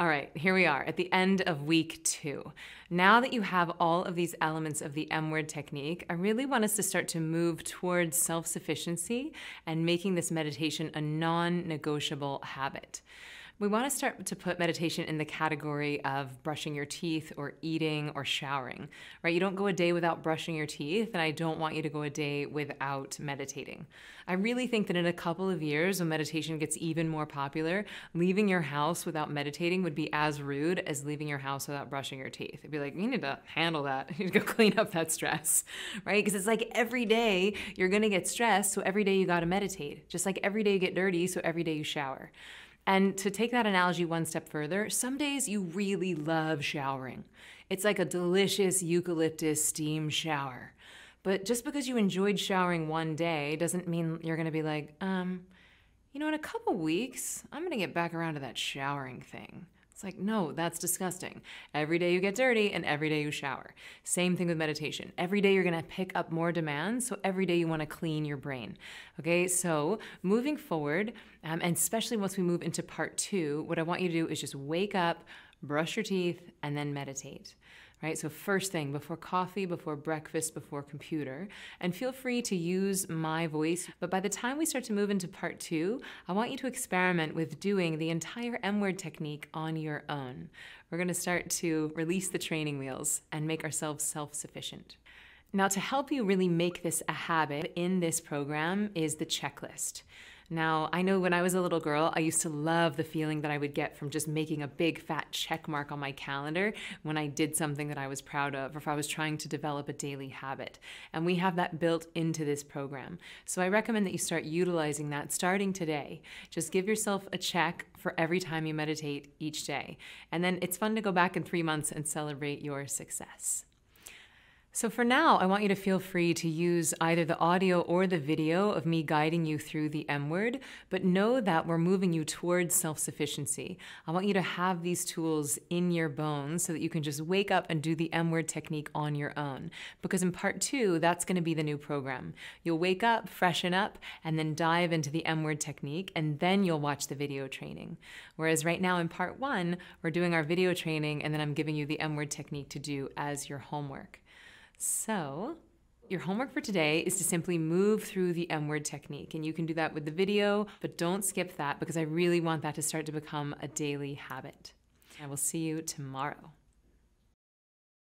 All right, here we are at the end of week two. Now that you have all of these elements of the M word technique, I really want us to start to move towards self sufficiency and making this meditation a non negotiable habit. We want to start to put meditation in the category of brushing your teeth or eating or showering, right? You don't go a day without brushing your teeth, and I don't want you to go a day without meditating. I really think that in a couple of years, when meditation gets even more popular, leaving your house without meditating would be as rude as leaving your house without brushing your teeth. It'd be like, you need to handle that. You need to go clean up that stress, right? Because it's like every day you're going to get stressed, so every day you got to meditate, just like every day you get dirty, so every day you shower. And to take that analogy one step further, some days you really love showering. It's like a delicious eucalyptus steam shower. But just because you enjoyed showering one day doesn't mean you're gonna be like, um, you know, in a couple weeks, I'm gonna get back around to that showering thing. It's like, no, that's disgusting. Every day you get dirty and every day you shower. Same thing with meditation. Every day you're gonna pick up more demands, so every day you wanna clean your brain. Okay, so moving forward, um, and especially once we move into part two, what I want you to do is just wake up, brush your teeth, and then meditate right? So, first thing, before coffee, before breakfast, before computer. And feel free to use my voice. But by the time we start to move into part two, I want you to experiment with doing the entire M word technique on your own. We're gonna start to release the training wheels and make ourselves self sufficient. Now, to help you really make this a habit in this program is the checklist. Now, I know when I was a little girl, I used to love the feeling that I would get from just making a big fat check mark on my calendar when I did something that I was proud of, or if I was trying to develop a daily habit. And we have that built into this program. So I recommend that you start utilizing that starting today. Just give yourself a check for every time you meditate each day. And then it's fun to go back in three months and celebrate your success. So for now, I want you to feel free to use either the audio or the video of me guiding you through the M word, but know that we're moving you towards self sufficiency. I want you to have these tools in your bones so that you can just wake up and do the M word technique on your own. Because in part two, that's going to be the new program. You'll wake up, freshen up, and then dive into the M word technique, and then you'll watch the video training. Whereas right now in part one, we're doing our video training, and then I'm giving you the M word technique to do as your homework. So, your homework for today is to simply move through the M word technique. And you can do that with the video, but don't skip that because I really want that to start to become a daily habit. I will see you tomorrow.